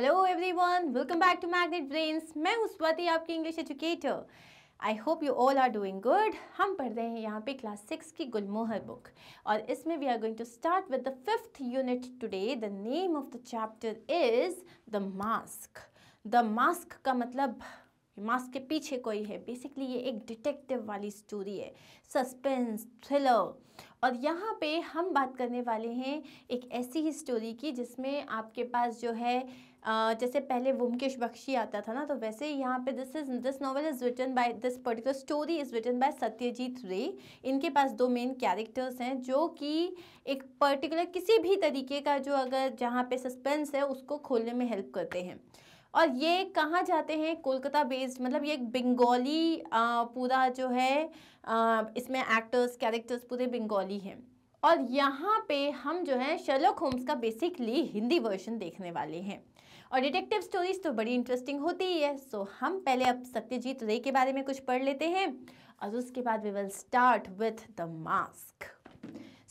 Hello everyone welcome back to Magnet Brains मैं उस स्वाति आपकी English educator I hope you all are doing good हम पढ़ रहे हैं यहाँ पे क्लास सिक्स की गुलमोहर बुक और इसमें we are going to start with the fifth unit today the name of the chapter is the mask the mask का मतलब मास्क के पीछे कोई है बेसिकली ये एक डिटेक्टिव वाली स्टोरी है सस्पेंस थ्रिलर और यहाँ पे हम बात करने वाले हैं एक ऐसी ही स्टोरी की जिसमें आपके पास जो है जैसे पहले वुमकेश बख्शी आता था ना तो वैसे यहाँ पे this is this novel is written by this particular story is written by Satyajit Ray इनके पास दो मेन कैरेक्टर्स हैं जो कि एक पर्टिकुलर किसी भी तरीके का जो अगर जहाँ पे सस्पेंस है उसको खोलने में हेल्प करते हैं और ये कहाँ जाते हैं कोलकाता बेस्ड मतलब ये एक बंगाली पूरा जो है आ, इसमें एक्टर्स कैरेक्टर्स पूरे बंगाली हैं और यहाँ पे हम जो है शर्लॉक होम्स का बेसिकली हिंदी वर्जन देखने वाले हैं और डिटेक्टिव स्टोरीज तो बड़ी इंटरेस्टिंग होती ही है सो हम पहले अब सत्यजीत रे के बारे में कुछ पढ़ लेते हैं और उसके बाद we will start with the mask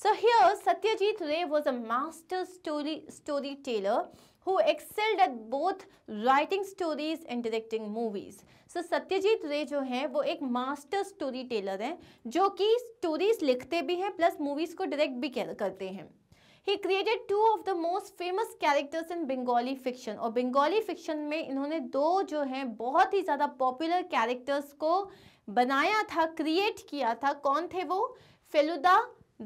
so here Satyajit Ray was a master story storyteller who excelled at both writing stories and directing movies so Satyajit Ray जो हैं वो एक मास्टर स्टोरी टेलर हैं जो कि स्टोरीज लिखते भी हैं प्लस मूवीज को डायरेक्ट भी करते हैं he created two of the most famous characters in Bengali fiction और बंगाली फिक्शन में इन्होंने दो जो हैं बहुत ही ज़्यादा पॉपुलर कैरेक्टर्स को बनाया था क्रिएट किया था कौन थे वो Feluda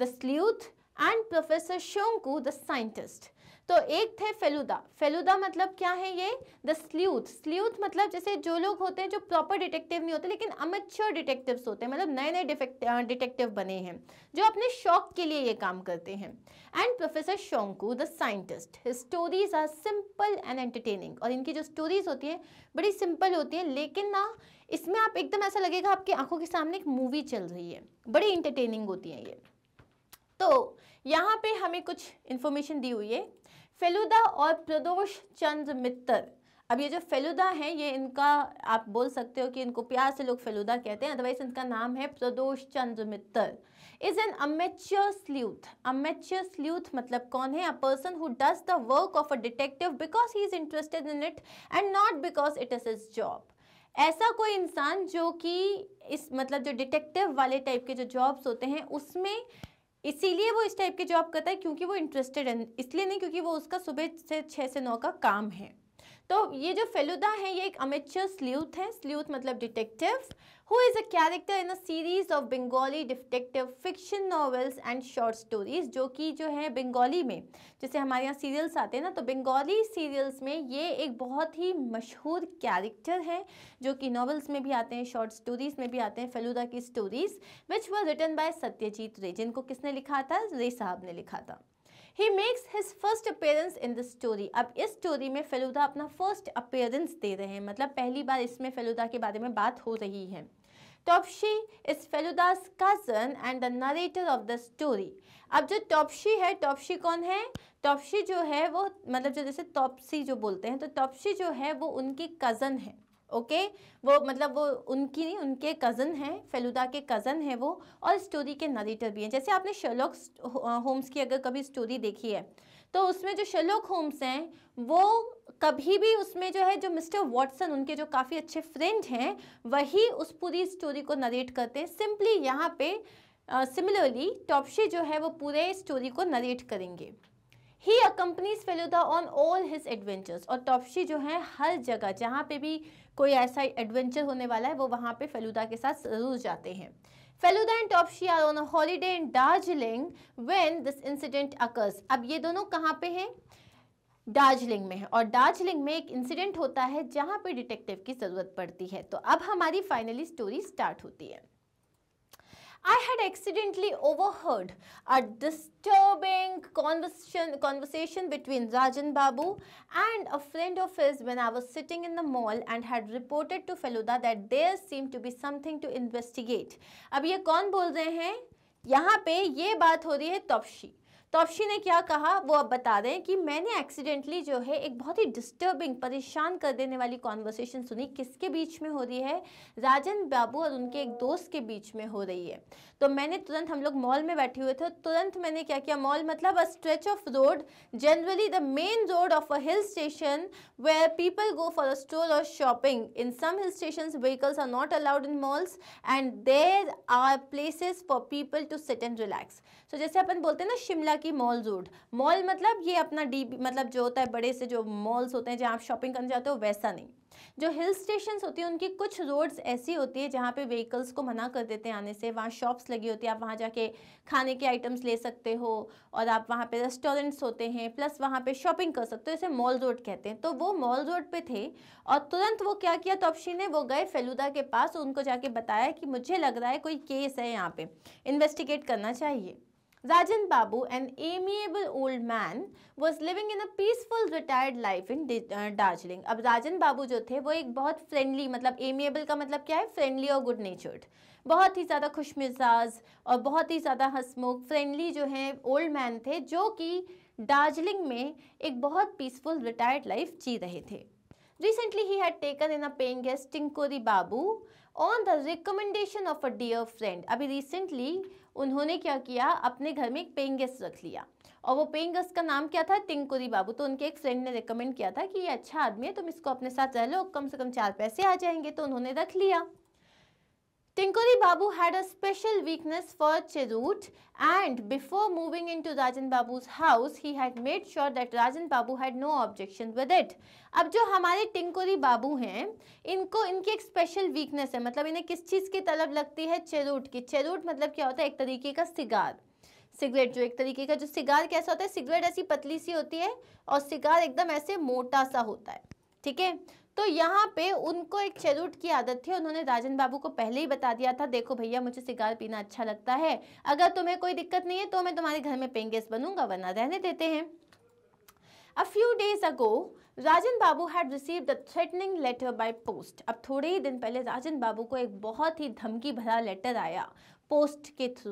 the sleuth and professor Shonku the scientist तो एक थे फेलुदा फेलुदा मतलब क्या है ये द स्ल्यूथ स्ल्यूथ मतलब जैसे जो लोग होते हैं जो प्रॉपर डिटेक्टिव नहीं होते लेकिन अमेच्योर डिटेक्टिव्स होते हैं मतलब नए नए डिटेक्टिव बने हैं जो अपने शौक के लिए ये काम करते हैं and professor Shonku the scientist stories are simple and entertaining और इनकी जो स्टोरीज होती हैं बड़ी सिंपल होती हैं लेकिन ना इसमें आप एकदम ऐसा लगेगा आपकी आंखों के सामने एक मूवी चल रही है बड़ी इंटरटेनिंग होती है ये तो यहाँ पे हमें कुछ इन्फॉर्मेशन दी हुई है फेलुदा और प्रदोष चंद्र मित्तर अब ये जो फेलुदा है ये इनका आप बोल सकते हो कि इनको प्यार से लोग फेलुदा कहते हैं अदरवाइज इनका नाम है Pradosh Chandra Mitter is an amateur sleuth amateur sleuth मतलब कौन है a person who does the work of a detective because he is interested in it and not because it is is job ऐसा कोई इंसान जो कि इस मतलब जो डिटेक्टिव वाले टाइप के जो जॉब्स होते हैं उसमें इसीलिए वो इस टाइप की जॉब करता है क्योंकि वो इंटरेस्टेड है इसलिए नहीं क्योंकि वो उसका सुबह से छः से नौ का काम है तो ये जो फेलुदा है ये एक अमेचर स्ल्यूथ है स्ल्यूथ मतलब detective who is a character in a series of Bengali detective fiction novels and short stories जो कि जो है बंगाली में जैसे हमारे यहाँ सीरियल्स आते हैं ना तो बंगाली सीरियल्स में ये एक बहुत ही मशहूर कैरेक्टर है जो कि नॉवेल्स में भी आते हैं शॉर्ट स्टोरीज़ में भी आते हैं फेलुदा की stories which was written by Satyajit Ray जिनको किसने लिखा था रे साहब ने लिखा था he makes his first appearance in the story अब इस स्टोरी में फेलुदा अपना फर्स्ट अपेयरेंस दे रहे हैं मतलब पहली बार इसमें फेलुदा के बारे में बात हो रही है Topshe is Feluda's cousin and the narrator of the story अब जो टॉपशी है टॉपशी कौन है टॉपशी जो है वो मतलब जो जैसे टॉपसी जो बोलते हैं तो टॉपशी जो है वो उनकी कज़न है ओके okay? वो मतलब वो उनकी नहीं उनके कज़न हैं फेलुदा के कज़न हैं वो और स्टोरी के नरेटर भी हैं जैसे आपने शलोक होम्स की अगर कभी स्टोरी देखी है तो उसमें जो शलोक होम्स हैं वो कभी भी उसमें जो है जो मिस्टर वॉटसन उनके जो काफ़ी अच्छे फ्रेंड हैं वही उस पूरी स्टोरी को नरेट करते हैं सिंपली यहाँ पे सिमिलरली uh, टॉपशी जो है वो पूरे स्टोरी को नरेट करेंगे he accompanies Feluda on all his adventures और टॉपशी जो है हर जगह जहाँ पे भी कोई ऐसा एडवेंचर होने वाला है वो वहाँ पे फेलुदा के साथ जरूर जाते हैं Feluda and Topshe are on holiday in Darjeeling when this incident occurs अब ये दोनों कहाँ पे हैं दार्जिलिंग में है और दार्जिलिंग में एक इंसिडेंट होता है जहां पे डिटेक्टिव की ज़रूरत पड़ती है तो अब हमारी फाइनली स्टोरी स्टार्ट होती है I had accidentally overheard a disturbing conversation, conversation between Rajan Babu and a friend of his when I was sitting in the mall and had reported to Feluda that there seemed to be something to investigate. अब ये कौन बोल रहे हैं यहाँ पे ये बात हो रही है तपशी तोपशी ने क्या कहा वो अब बता दें कि मैंने एक्सीडेंटली जो है एक बहुत ही डिस्टर्बिंग परेशान कर देने वाली कॉन्वर्सेशन सुनी किसके बीच में हो रही है राजन बाबू और उनके एक दोस्त के बीच में हो रही है तो मैंने तुरंत हम लोग मॉल में बैठे हुए थे तुरंत मैंने क्या किया मॉल मतलब a stretch of road generally the main road of a hill station where people go for a stroll और shopping in some hill station vehicles are not allowed in malls and there are places for people to sit and relax तो जैसे अपन बोलते हैं ना शिमला कि mall जोड mall मतलब ये अपना डी मतलब जो होता है बड़े से जो मॉल्स होते हैं जहाँ आप शॉपिंग करने जाते हो वैसा नहीं जो हिल स्टेशन होती हैं उनकी कुछ रोड्स ऐसी होती है जहाँ पे व्हीकल्स को मना कर देते हैं आने से वहाँ शॉप्स लगी होती है आप वहाँ जाके खाने के आइटम्स ले सकते हो और आप वहाँ पे रेस्टोरेंट्स होते हैं प्लस वहाँ पे शॉपिंग कर सकते हो इसे मॉल रोड कहते हैं तो वो मॉल रोड पे थे और तुरंत वो क्या किया तोपशी ने वो गए फेलुदा के पास उनको जाके बताया कि मुझे लग रहा है कोई केस है यहाँ पर इन्वेस्टिगेट करना चाहिए Rajan Babu, an amiable old man, was living in a peaceful retired life in Darjeeling. अब राजन बाबू जो थे वो एक बहुत फ्रेंडली मतलब amiable का मतलब क्या है फ्रेंडली और गुड नेचर्ड बहुत ही ज़्यादा खुश मिजाज और बहुत ही ज़्यादा हंसमुख फ्रेंडली जो हैं ओल्ड मैन थे जो कि दार्जिलिंग में एक बहुत पीसफुल रिटायर्ड लाइफ जी रहे थे Recently, he had taken in a paying guest Tinkori Babu on the recommendation of a dear friend. अभी recently उन्होंने क्या किया अपने घर में एक पेइंग गेस्ट रख लिया और वो पेइंग गेस्ट का नाम क्या था तिंकुरी बाबू तो उनके एक फ्रेंड ने रिकमेंड किया था कि ये अच्छा आदमी है तुम इसको अपने साथ रह लो कम से कम चार पैसे आ जाएंगे तो उन्होंने रख लिया Tinkuri Babu had a special weakness for Chirut and before moving into Rajan Babu's house, he had made sure that Rajan Babu had no objection with it. अब जो हमारे टिंकुरी बाबू हैं इनको इनकी एक स्पेशल वीकनेस है मतलब इन्हें किस चीज़ की तलब लगती है चेरूट की चेरूट मतलब क्या होता है एक तरीके का सिगार सिगरेट जो एक तरीके का जो सिगार कैसा होता है सिगरेट ऐसी पतली सी होती है और सिगार एकदम ऐसे मोटा सा होता है ठीक है तो यहाँ पे उनको एक चेरूट की आदत थी उन्होंने राजन बाबू को पहले ही बता दिया था देखो भैया मुझे सिगार पीना अच्छा लगता है अगर तुम्हें कोई दिक्कत नहीं है तो मैं तुम्हारे घर में पेंगेस बनूंगा वरना रहने देते हैं a few days ago Rajan babu had received a threatening letter by post अब थोड़े ही दिन पहले राजन बाबू को एक बहुत ही धमकी भरा लेटर आया पोस्ट के through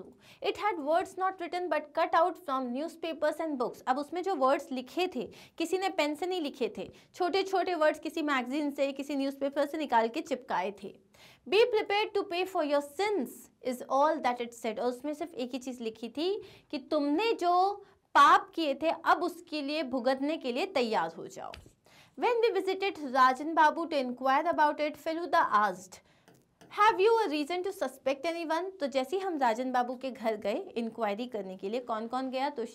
it had words not written but cut out from newspapers and books अब उसमें जो वर्ड्स लिखे थे किसी ने पेन से नहीं लिखे थे छोटे छोटे वर्ड्स किसी मैगजीन से किसी न्यूज़पेपर से निकाल के चिपकाए थे be prepared to pay for your sins is all that it said और उसमें सिर्फ एक ही चीज़ लिखी थी कि तुमने जो पाप किए थे अब उसके लिए भुगतने के लिए तैयार हो जाओ when we visited Rajan babu to inquire about it Feluda asked, have you a reason to suspect anyone तो जैसे ही हम राजन बाबू के घर गए इंक्वायरी करने के लिए कौन कौन गया तो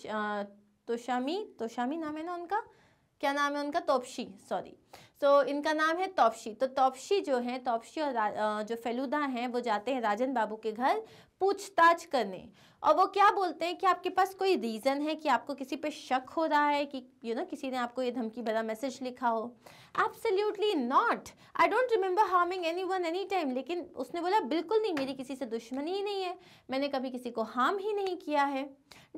तोशामी तोशामी नाम है ना उनका क्या नाम है उनका तोपशी सॉरी सो so, इनका नाम है तोपशी तो तोपशी जो है तोपशी और जो फेलुदा हैं वो जाते हैं राजन बाबू के घर पूछताछ करने और वो क्या बोलते हैं कि आपके पास कोई रीज़न है कि आपको किसी पे शक हो रहा है कि यू you नो know, किसी ने आपको ये धमकी भरा मैसेज लिखा हो absolutely not I don't remember harming anyone any time लेकिन उसने बोला बिल्कुल नहीं मेरी किसी से दुश्मनी ही नहीं है मैंने कभी किसी को हार्म ही नहीं किया है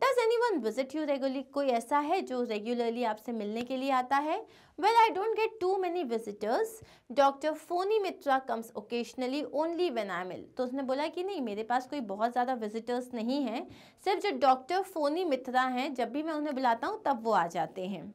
does anyone visit you regularly कोई ऐसा है जो रेगुलरली आपसे मिलने के लिए आता है Well, I don't get too many visitors. Dr. Foni Mitra comes occasionally only when I'm ill. तो उसने बोला कि नहीं मेरे पास कोई बहुत ज़्यादा visitors नहीं हैं सिर्फ जो डॉक्टर फोनी मित्रा हैं जब भी मैं उन्हें बुलाता हूँ तब वो आ जाते हैं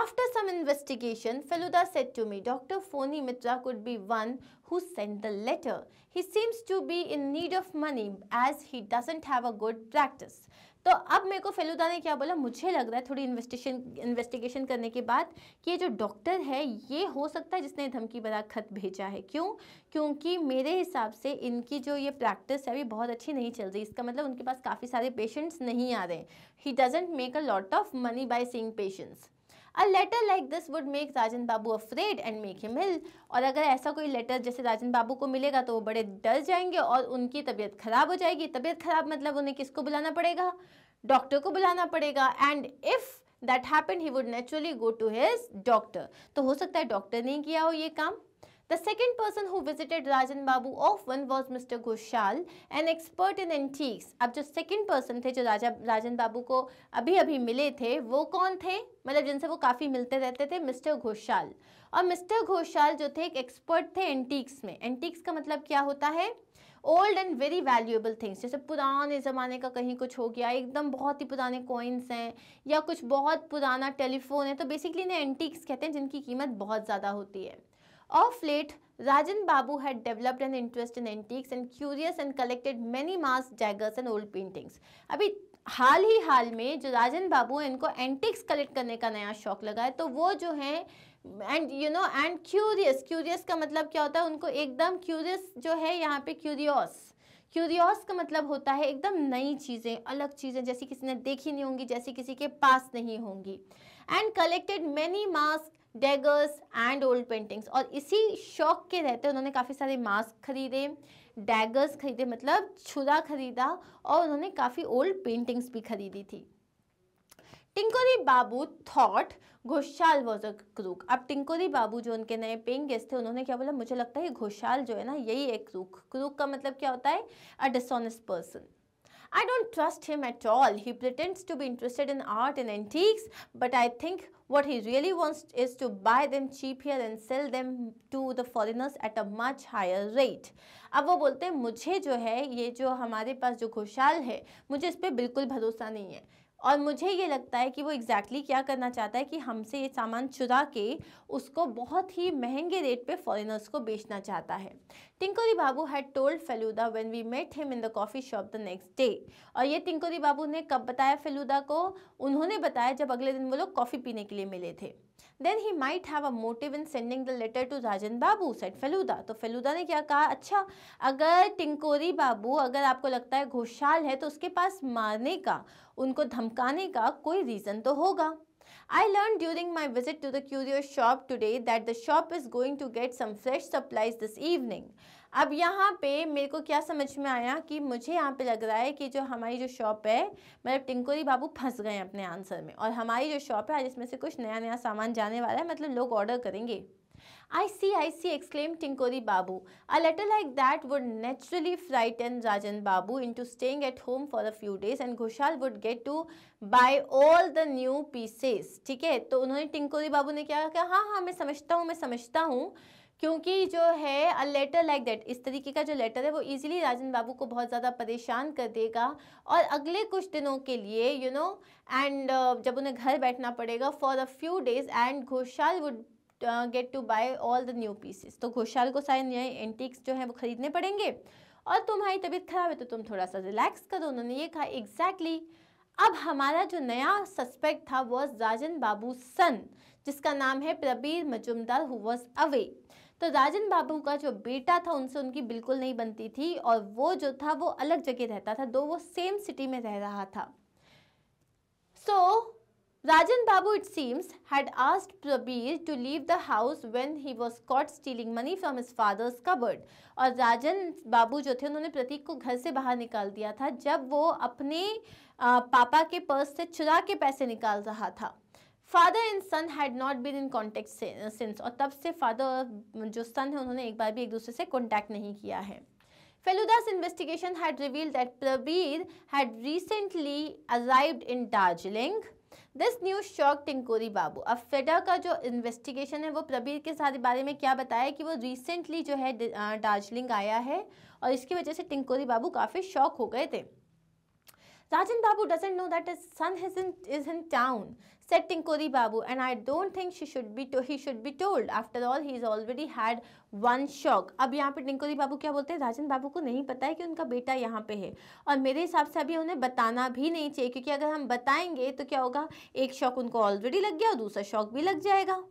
After some investigation, Feluda said to me, Dr. phony Mitra could be one who sent the letter. He seems to be in need of money as he doesn't have a good practice. तो अब मेरे को फेलुदा ने क्या बोला मुझे लग रहा है थोड़ी इन्वेस्टिगेशन इन्वेस्टिगेशन करने के बाद कि ये जो डॉक्टर है ये हो सकता है जिसने धमकी भरा खत भेजा है क्यों क्योंकि मेरे हिसाब से इनकी जो ये प्रैक्टिस है अभी बहुत अच्छी नहीं चल रही इसका मतलब उनके पास काफ़ी सारे पेशेंट्स नहीं आ रहे he doesn't make a lot of money by seeing patients a letter like this would make Rajan babu afraid and make him ill और अगर ऐसा कोई लेटर जैसे राजन बाबू को मिलेगा तो वो बड़े डर जाएंगे और उनकी तबीयत ख़राब हो जाएगी तबीयत ख़राब मतलब उन्हें किसको बुलाना पड़ेगा डॉक्टर को बुलाना पड़ेगा and if that happen he would naturally go to his doctor तो हो सकता है डॉक्टर ने किया हो ये काम The second person who visited Rajan Babu often was Mr. Ghoshal, an expert in antiques. अब जो second person थे जो राजा राजन बाबू को अभी अभी मिले थे वो कौन थे मतलब जिनसे वो काफ़ी मिलते रहते थे मिस्टर घोषाल और मिस्टर घोषाल जो थे एक एक्सपर्ट थे एंटीक्स में एंटीक्स का मतलब क्या होता है old and very valuable things जैसे पुराने ज़माने का कहीं कुछ हो गया एकदम बहुत ही पुराने कॉइन्स हैं या कुछ बहुत पुराना टेलीफोन है तो बेसिकली इन्हें एंटीक्स कहते हैं जिनकी कीमत बहुत ज़्यादा होती है Of late, Rajan Babu had developed an interest in antiques and curious and collected many mass daggers and old paintings. अभी हाल ही हाल में जो राजन बाबू हैं इनको एंटिक्स कलेक्ट करने का नया शौक लगा है तो वो जो है and you know and curious curious का मतलब क्या होता है उनको एकदम क्यूरियस जो है यहाँ पे क्यूरियस क्यूरियस का मतलब होता है एकदम नई चीज़ें अलग चीज़ें जैसी किसी ने देखी नहीं होंगी जैसी किसी के पास नहीं होंगी and collected many mask daggers and old paintings और इसी शौक के रहते उन्होंने काफ़ी सारे मास्क खरीदे डैगर्स खरीदे मतलब छुरा खरीदा और उन्होंने काफ़ी ओल्ड पेंटिंग्स भी खरीदी थी Tinkori babu thought Ghoshal was a crook अब टिंकोरी बाबू जो उनके नए पेंग गेस्ट थे उन्होंने क्या बोला मुझे लगता है घोषाल जो है ना यही एक क्रूक क्रूक का मतलब क्या होता है a dishonest person I don't trust him at all he pretends to be interested in art and antiques but I think What he really wants is to buy them cheap here and sell them to the foreigners at a much higher rate. अब वो बोलते हैं मुझे जो है ये जो हमारे पास जो घोषाल है मुझे इस पर बिल्कुल भरोसा नहीं है और मुझे ये लगता है कि वो एग्जैक्टली exactly क्या करना चाहता है कि हमसे ये सामान चुरा के उसको बहुत ही महंगे रेट पे फॉरेनर्स को बेचना चाहता है Tinkori babu had told Feluda when we met him in the coffee shop the next day और ये तिंकोरी बाबू ने कब बताया फेलूदा को उन्होंने बताया जब अगले दिन वो लोग कॉफ़ी पीने के लिए मिले थे then he might have a motive in sending the letter to Rajan babu said Feluda तो फेलूदा ने क्या कहा अच्छा अगर टिंकोरी बाबू अगर आपको लगता है घोषाल है तो उसके पास मारने का उनको धमकाने का कोई रीज़न तो होगा I learned during my visit to the curio shop today that the shop is going to get some fresh supplies this evening. अब यहाँ पे मेरे को क्या समझ में आया कि मुझे यहाँ पे लग रहा है कि जो हमारी जो शॉप है मतलब टिंकोरी बाबू फंस गए हैं अपने आंसर में और हमारी जो शॉप है आज इसमें से कुछ नया नया सामान जाने वाला है मतलब लोग ऑर्डर करेंगे I see, I see, exclaimed Tinkori Babu. A letter like that would naturally frighten Rajan Babu into staying at home for a few days and Ghoshal would get to buy all the new pieces. ठीक है तो उन्होंने टिंकोरी बाबू ने क्या कहा हाँ हाँ मैं समझता हूँ मैं समझता हूँ क्योंकि जो है अ लेटर लाइक दैट इस तरीके का जो लेटर है वो इजीली राजन बाबू को बहुत ज़्यादा परेशान कर देगा और अगले कुछ दिनों के लिए यू नो एंड जब उन्हें घर बैठना पड़ेगा for a few days and Ghoshal would get to buy all the new pieces तो घोषाल को सारे नए एंटिक्स जो हैं वो खरीदने पड़ेंगे और तुम्हारी तबीयत खराब है तो तुम थोड़ा सा रिलैक्स करो उन्होंने ये कहा एग्जैक्टली अब हमारा जो नया सस्पेक्ट था वॉज राजन बाबू सन जिसका नाम है Prabir Majumdar who was away तो राजन बाबू का जो बेटा था उनसे उनकी बिल्कुल नहीं बनती थी और वो जो था वो अलग जगह रहता था दो वो सेम सिटी में रह रहा था सो so, Rajan Babu, it seems, had asked Prabir to leave the house when he was caught stealing money from his father's cupboard. और राजन बाबू जो थे उन्होंने प्रतीक को घर से बाहर निकाल दिया था जब वो अपने आ, पापा के पर्स से चुरा के पैसे निकाल रहा था father and son had not been in contact since और तब से फादर और जो सन है उन्होंने एक बार भी एक दूसरे से कॉन्टैक्ट नहीं किया है Feluda's investigation had revealed that Prabir had recently arrived in Darjeeling this news shock Tinkori babu अब फेडा का जो इन्वेस्टिगेशन है वो प्रबीर के साथ बारे में क्या बताया कि वो रिसेंटली जो है दार्जिलिंग आया है और इसकी वजह से टिंकोरी बाबू काफ़ी शॉक हो गए थे Rajan Babu doesn't know that his son is in, is in town, said Tinkori Babu, and I don't think she should be to he should be told. After all, he's already had one shock. अब यहाँ पे टिंकोरी बाबू क्या बोलते हैं राजन बाबू को नहीं पता है कि उनका बेटा यहाँ पे है और मेरे हिसाब से अभी उन्हें बताना भी नहीं चाहिए क्योंकि अगर हम बताएंगे तो क्या होगा एक शौक उनको ऑलरेडी लग गया और दूसरा शौक भी लग जाएगा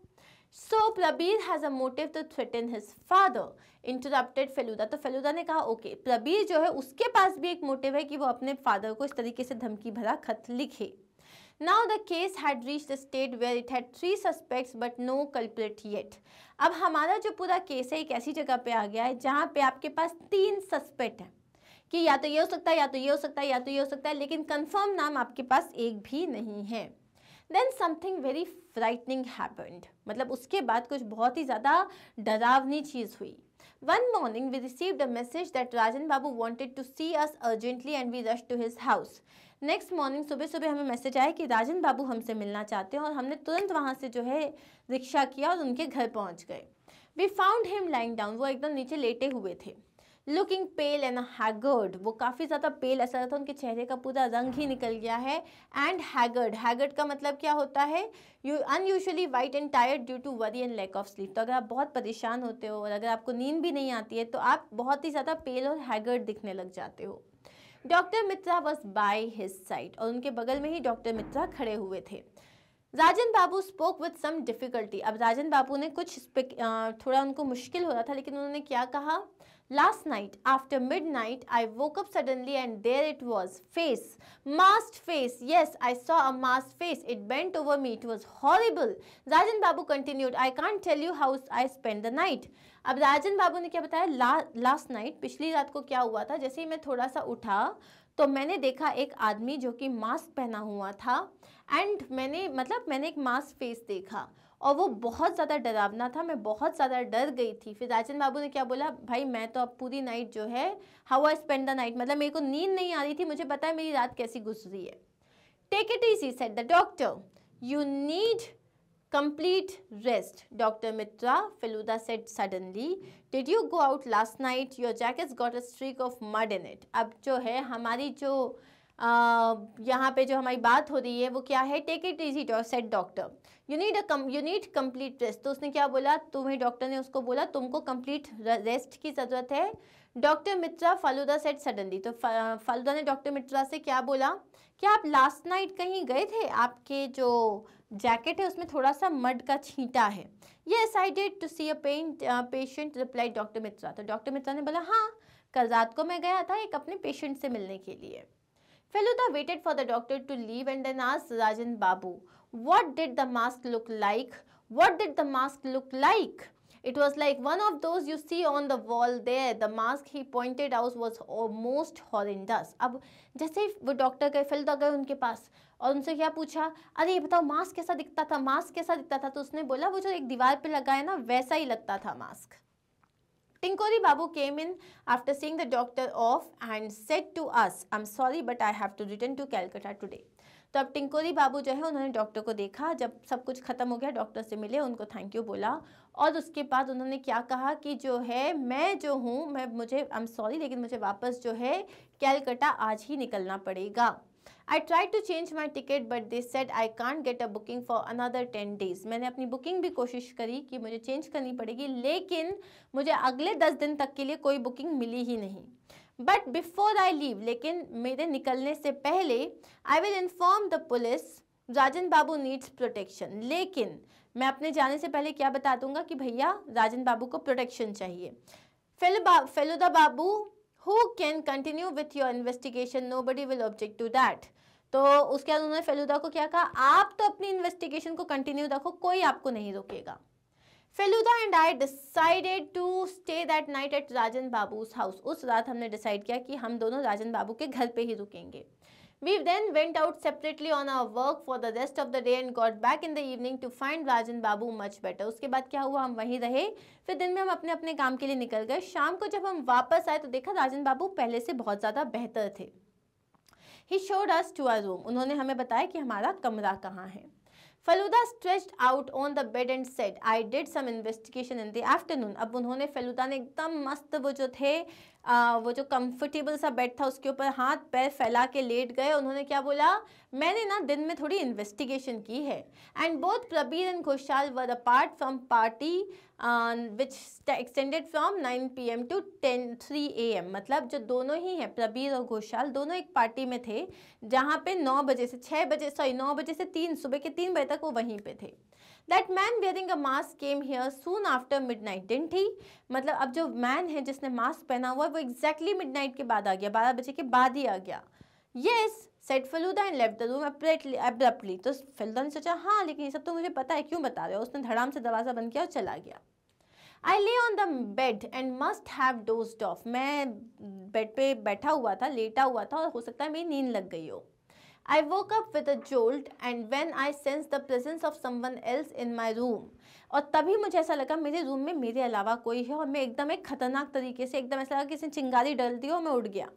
so Prabir has a motive to threaten his father interrupted Feluda. तो फेलूदा ने कहा ओके okay, प्रबीर जो है उसके पास भी एक मोटिव है कि वो अपने फादर को इस तरीके से धमकी भरा खत लिखे Now the case had reached a state where it had three suspects but no culprit yet. अब हमारा जो पूरा केस है एक ऐसी जगह पे आ गया है जहाँ पे आपके पास तीन सस्पेक्ट हैं कि या तो ये हो सकता है या तो ये हो सकता है या तो ये हो सकता है लेकिन कन्फर्म नाम आपके पास एक भी नहीं है then something very frightening happened मतलब उसके बाद कुछ बहुत ही ज़्यादा डरावनी चीज़ हुई one morning we receive a message that Rajan Babu wanted to see us urgently and we rush to his house next morning सुबह सुबह हमें मैसेज आया कि राजन बाबू हमसे मिलना चाहते हैं और हमने तुरंत वहाँ से जो है रिक्शा किया और उनके घर पहुँच गए we found him lying down वो एकदम नीचे लेटे हुए थे लुकिंग पेल एंड हैगर्ड वो काफ़ी ज़्यादा पेल ऐसा था उनके चेहरे का पूरा रंग ही निकल गया है एंड हैगर्ड हैगर्ड का मतलब क्या होता है you unusually white and tired due to worry and lack of sleep तो अगर आप बहुत परेशान होते हो और अगर आपको नींद भी नहीं आती है तो आप बहुत ही ज़्यादा पेल और हैगर्ड दिखने लग जाते हो doctor Mitra was by his side और उनके बगल में ही डॉक्टर मित्रा खड़े हुए थे Rajan Babu spoke with some difficulty अब राजन बाबू ने कुछ आ, थोड़ा उनको मुश्किल हो रहा था लेकिन उन्होंने क्या कहा Last night, after midnight, I woke up suddenly and there it was. Face. Masked face. Yes, I saw a masked face. It bent over me. It was horrible. Rajan Babu continued, I can't tell you how I spent the night. अब राजन बाबू ने क्या बताया ला, last night पिछली रात को क्या हुआ था जैसे ही मैं थोड़ा सा उठा तो मैंने देखा एक आदमी जो कि मास्क पहना हुआ था एंड मैंने मतलब मैंने एक मास्क फेस देखा और वो बहुत ज़्यादा डरावना था मैं बहुत ज़्यादा डर गई थी फिर राजन बाबू ने क्या बोला भाई मैं तो अब पूरी नाइट जो है how I spend the night मतलब मेरे को नींद नहीं आ रही थी मुझे पता है मेरी रात कैसी गुजरी है take it easy said the doctor you need complete rest doctor Mitra Feluda said suddenly did you go out last night your jacket got a streak of mud in it अब जो है हमारी जो यहाँ पे जो हमारी बात हो रही है वो क्या है टेक इट इजी डॉ said doctor you need a come you need complete rest तो उसने क्या बोला तुम्हें डॉक्टर ने उसको बोला तुमको कम्प्लीट रेस्ट की ज़रूरत है doctor Mitra Feluda said suddenly तो फालूदा ने डॉक्टर मित्रा से क्या बोला क्या आप लास्ट नाइट कहीं गए थे आपके जो जैकेट है उसमें थोड़ा सा मड का छींटा है ये I to see a paint patient reply doctor Mitra तो डॉक्टर मित्रा ने बोला हाँ कल रात को मैं गया था एक अपने पेशेंट से मिलने के लिए Feluda waited for the doctor to leave and then asked Rajan Babu, what did the mask look like? What did the mask look like? It was like one of those you see on the wall there. The mask he pointed out was almost horrendous. अब जैसे ही वो doctor गए फेलुदा गए उनके पास और उनसे क्या पूछा अरे ये बताओ मास्क कैसा दिखता था मास्क कैसा दिखता था तो उसने बोला वो जो एक दीवार पे लगा है ना वैसा ही लगता था mask Tinkori Babu came in after seeing the doctor off and said to us, I'm sorry but I have to return to Calcutta today. तो अब टिंकोरी बाबू जो है उन्होंने डॉक्टर को देखा जब सब कुछ ख़त्म हो गया डॉक्टर से मिले उनको थैंक यू बोला और उसके बाद उन्होंने क्या कहा कि जो है मैं जो हूँ मैं मुझे आई एम सॉरी लेकिन मुझे वापस जो है कैलकटा आज ही निकलना पड़ेगा I try to change my ticket but they said I can't get a booking for another ten days मैंने अपनी बुकिंग भी कोशिश करी कि मुझे चेंज करनी पड़ेगी लेकिन मुझे अगले दस दिन तक के लिए कोई बुकिंग मिली ही नहीं बट बिफोर आई लीव लेकिन मेरे निकलने से पहले I will inform the police Rajan Babu needs protection लेकिन मैं अपने जाने से पहले क्या बता दूंगा कि भैया राजन बाबू को प्रोटेक्शन चाहिए Feluda Babu who can continue with your investigation nobody will object to that तो उसके बाद उन्होंने फेलुदा को क्या कहा आप तो अपनी इन्वेस्टिगेशन को कंटिन्यू रखो कोई आपको नहीं रोकेगा Feluda and I decided to stay that night at Rajan Babu's house उस रात हमने डिसाइड किया कि हम दोनों राजन बाबू के घर पे ही रुकेंगे We then went out separately on our work for the rest of the day and got back in the evening to find Rajan Babu much better. उसके बाद क्या हुआ हम वहीं रहे फिर दिन में हम अपने अपने काम के लिए निकल गए शाम को जब हम वापस आए तो देखा राजन बाबू पहले से बहुत ज़्यादा बेहतर थे he showed us to our room उन्होंने हमें बताया कि हमारा कमरा कहाँ है Feluda stretched out on the bed and said I did some investigation in the afternoon अब उन्होंने फलूदा ने एकदम मस्त वो जो थे आ, वो जो कंफर्टेबल सा बेड था उसके ऊपर हाथ पैर फैला के लेट गए उन्होंने क्या बोला मैंने ना दिन में थोड़ी इन्वेस्टिगेशन की है and both Prabir and Ghoshal were apart from party which extended from 9 PM to ten three AM मतलब जो दोनों ही हैं प्रबीर और घोषाल दोनों एक पार्टी में थे जहाँ पे 9 बजे से 6 बजे सॉरी 9 बजे से 3 सुबह के 3 बजे तक वो वहीं पे थे that man wearing a mask came here soon after midnight didn't he मतलब अब जो मैन है जिसने मास्क पहना हुआ है वो एग्जैक्टली मिड नाइट के बाद आ गया बारह बजे के बाद ही आ गया yes said Feluda and left the room abruptly तो फिलदा ने सोचा हाँ लेकिन ये सब तो मुझे पता है क्यों बता रहे हो उसने धड़ाम से दरवाज़ा बंद किया और चला गया I lay on the bed and must have dozed off. मैं बेड पे बैठा हुआ था लेटा हुआ था और हो सकता है मेरी नींद लग गई हो I woke up with a jolt and when I sensed the presence of someone else in my room और तभी मुझे ऐसा लगा मेरे रूम में मेरे अलावा कोई है और मैं एकदम एक खतरनाक तरीके से एकदम ऐसा लगा किसी ने चिंगारी डल दी और मैं उड़ गया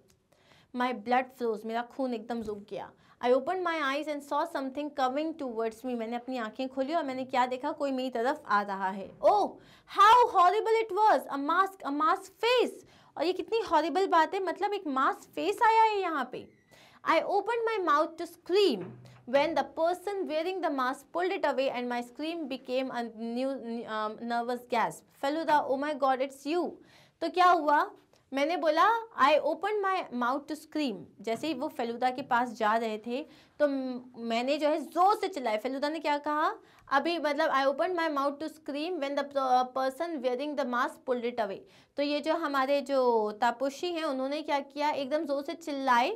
माई ब्लड फ्लोज मेरा खून एकदम रुक गया I open my eyes and saw something coming towards me मैंने अपनी आंखें खोली और मैंने क्या देखा कोई मेरी तरफ आ रहा है Oh, how horrible it was A mask, a mask face और ये कितनी हॉरिबल बात है मतलब एक मास्क फेस आया है यहाँ पे I opened my mouth to scream when the person wearing the mask pulled it away and my scream became a new um, nervous gasp. Feluda, oh my god, it's you. तो क्या हुआ मैंने बोला I open my mouth to scream जैसे ही वो फेलुदा के पास जा रहे थे तो मैंने जो है ज़ोर से चिल्लाया फेलुदा ने क्या कहा अभी मतलब I open my mouth to scream when the person wearing the mask pulled it away तो ये जो हमारे जो तापोशी हैं उन्होंने क्या किया एकदम ज़ोर से चिल्लाए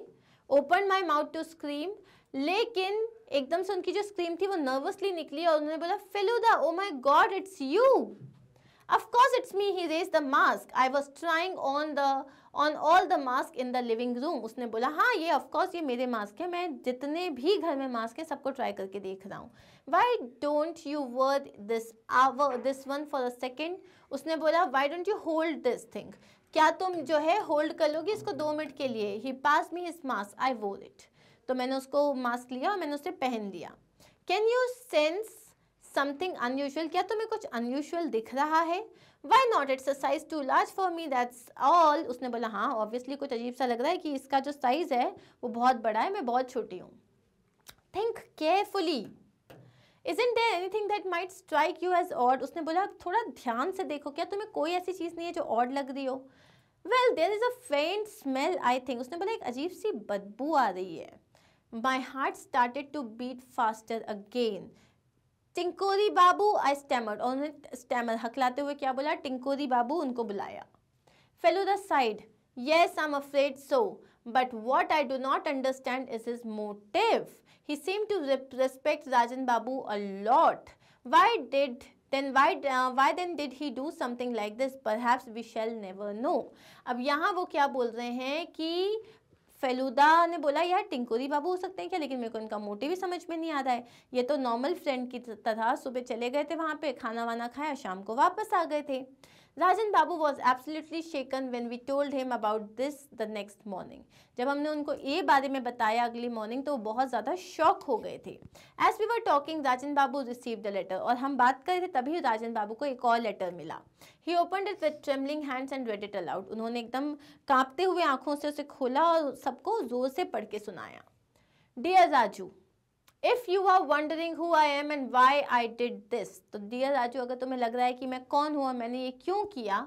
open my mouth to scream लेकिन एकदम से उनकी जो स्क्रीम थी वो नर्वसली निकली और उन्होंने बोला Feluda oh my god it's you of course it's me he raised the mask i was trying on the on all the mask in the living room उसने बोला हाँ ये of course ये मेरे मास्क है मैं जितने भी घर में मास्क है सबको ट्राई करके देख रहा हूँ why don't you wear this hour this one for a second उसने बोला why don't you hold this thing क्या तुम जो है होल्ड कर लोगे इसको दो मिनट के लिए ही पास मी हिज मास्क आई वोर इट तो मैंने उसको मास्क लिया और मैंने उसे पहन लिया can you sense something unusual क्या तुम्हें कुछ अनयूजल दिख रहा है why not it's a size too large for me that's all उसने बोला हाँ ऑब्वियसली कुछ अजीब सा लग रहा है कि इसका जो साइज़ है वो बहुत बड़ा है मैं बहुत छोटी हूँ think carefully isn't there thing that might strike you as odd उसने बोला थोड़ा ध्यान से देखो क्या तुम्हें कोई ऐसी चीज़ नहीं है जो ऑड लग रही हो वेल देर इज़ अ फेंट स्मेल आई थिंक उसने बोला एक अजीब सी बदबू आ रही है my heart started to beat faster again Tinkori Babu I stammer और उन्होंने स्टैमर हकलाते हुए क्या बोला टिंकोरी बाबू उनको बुलाया Feluda sighed yes I am afraid so but what I do not understand is his motive He seemed to respect Rajan Babu a lot. Why did then why uh, why then did he do something like this? Perhaps we shall never know. ab yahan wo kya bol rahe hain ki Feluda ने बोला यार टिंकोरी बाबू हो सकते हैं क्या लेकिन मेरे को इनका मोटिव ही समझ में नहीं आ रहा है ये तो नॉर्मल फ्रेंड की तरह सुबह चले गए थे वहाँ पे खाना वाना खाया शाम को वापस आ गए थे Rajan Babu was absolutely shaken when we told him about this the next morning जब हमने उनको ये बारे में बताया अगली मॉर्निंग तो वो बहुत ज़्यादा शॉक हो गए थे as we were talking Rajan Babu receive the letter और हम बात कर रहे थे तभी राजन बाबू को एक और लेटर मिला he open it with trembling hands and read it aloud उन्होंने एकदम कांपते हुए आंखों से उसे खोला और सबको जोर से पढ़ के सुनाया dear Raju if you are wondering who I am and why I did this तो डियर राजू अगर तुम्हें लग रहा है कि मैं कौन हुआ मैंने ये क्यों किया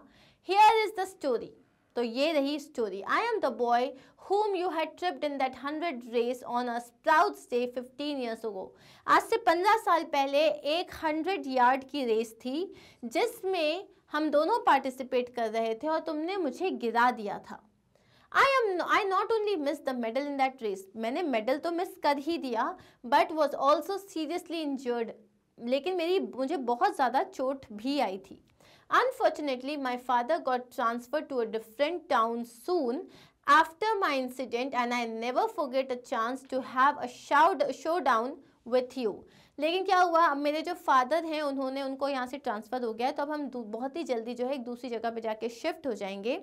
हेयर इज़ द स्टोरी तो ये रही story I am the boy whom you had tripped in that hundred race on a Sprouts day fifteen years ago आज से पंद्रह साल पहले एक हंड्रेड यार्ड की रेस थी जिसमें हम दोनों पार्टिसिपेट कर रहे थे और तुमने मुझे गिरा दिया था I am I not only miss the medal in that race मैंने मेडल तो मिस कर ही दिया but was also seriously injured लेकिन मेरी मुझे बहुत ज़्यादा चोट भी आई थी father got transfer to a different town soon after my incident and I never forget a chance to have a showed showdown with you लेकिन क्या हुआ अब मेरे जो फादर हैं उन्होंने उनको यहाँ से ट्रांसफ़र हो गया है तो अब हम बहुत ही जल्दी जो है एक दूसरी जगह पर जाके शिफ्ट हो जाएंगे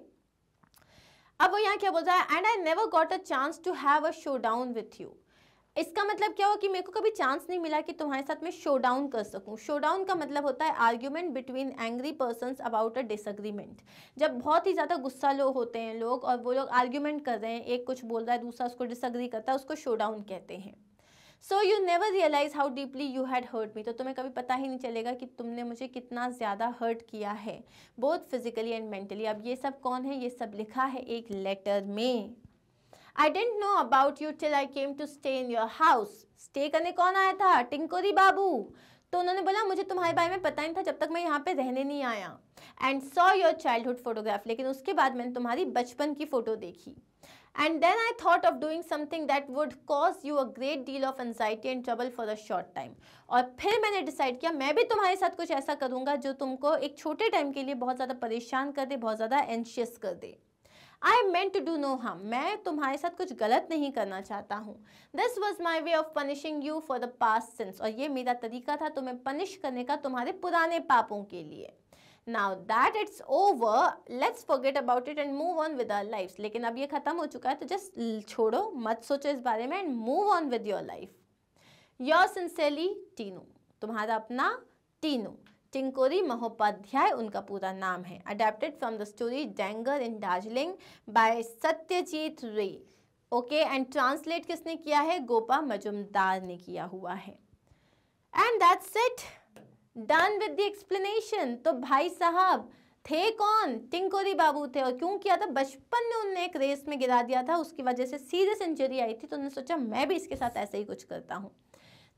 अब वो यहाँ क्या बोल रहा है and I never got a chance to have a showdown with you इसका मतलब क्या हुआ कि मेरे को कभी चांस नहीं मिला कि तुम्हारे साथ मैं शो डाउन कर सकूं शो डाउन का मतलब होता है argument between angry person about a disagreement जब बहुत ही ज़्यादा गुस्सा लो होते हैं लोग और वो लोग आर्ग्यूमेंट कर रहे हैं एक कुछ बोल रहा है दूसरा उसको डिसअग्री करता है उसको शो डाउन कहते हैं so you never realise how deeply you had hurt me तो तुम्हें कभी पता ही नहीं चलेगा कि तुमने मुझे कितना ज़्यादा हर्ट किया है बोथ फिजिकली एंड मेंटली अब ये सब कौन है ये सब लिखा है एक लेटर में I didn't know about you till I came to stay in your house stay करने कौन आया था टिंकोरी बाबू तो उन्होंने बोला मुझे तुम्हारे बारे में पता नहीं था जब तक मैं यहाँ पे रहने नहीं आया and saw your childhood photograph लेकिन उसके बाद मैंने तुम्हारी बचपन की फ़ोटो देखी and then I thought of doing something that would cause you a great deal of anxiety and trouble for a short time. और फिर मैंने decide किया मैं भी तुम्हारे साथ कुछ ऐसा करूँगा जो तुमको एक छोटे time के लिए बहुत ज़्यादा परेशान कर दे बहुत ज़्यादा anxious कर दे I meant to do no harm मैं तुम्हारे साथ कुछ गलत नहीं करना चाहता हूँ this was my way of punishing you for the past sins और ये मेरा तरीका था तुम्हें पनिश करने का तुम्हारे पुराने पापों के लिए now that it's over let's forget about it and move on with our life लेकिन अब ये खत्म हो चुका है तो जस्ट छोड़ो मत सोचो इस बारे में and move on with your life your sincerely Tinu तुम्हारा अपना टीनू टिंकोरी महोपाध्याय उनका पूरा नाम है adapted from the story danger in Darjeeling by Satyajit Ray okay and translate किसने किया है गोपा मजुमदार ने किया हुआ है and that's it done with the explanation तो भाई साहब थे कौन टिंकोरी बाबू थे और क्यों किया था बचपन में उनने एक रेस में गिरा दिया था उसकी वजह से सीधे सेंचुरी आई थी तो उन्होंने सोचा मैं भी इसके साथ ऐसे ही कुछ करता हूँ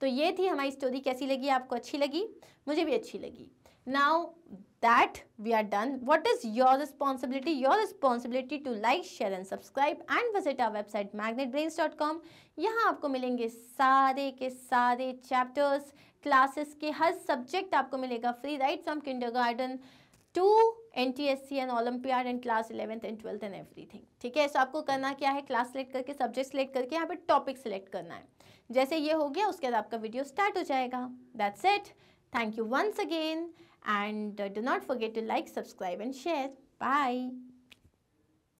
तो ये थी हमारी स्टोरी कैसी लगी आपको अच्छी लगी मुझे भी अच्छी लगी now that we are done what is your responsibility your responsibility to like share and subscribe and visit our website Magnet Brains dot com यहाँ आपको मिलेंगे सारे के सारे चैप्टर्स क्लासेस के हर सब्जेक्ट आपको मिलेगा free right from kindergarten to N T S C and olympiad and class eleventh and twelfth and everything ठीक है सो आपको करना क्या है क्लास सेलेक्ट करके सब्जेक्ट सेलेक्ट करके यहाँ पे टॉपिक सेलेक्ट करना है जैसे ये हो गया उसके बाद आपका वीडियो स्टार्ट हो जाएगा that's it thank you once again and do not forget to like subscribe and share bye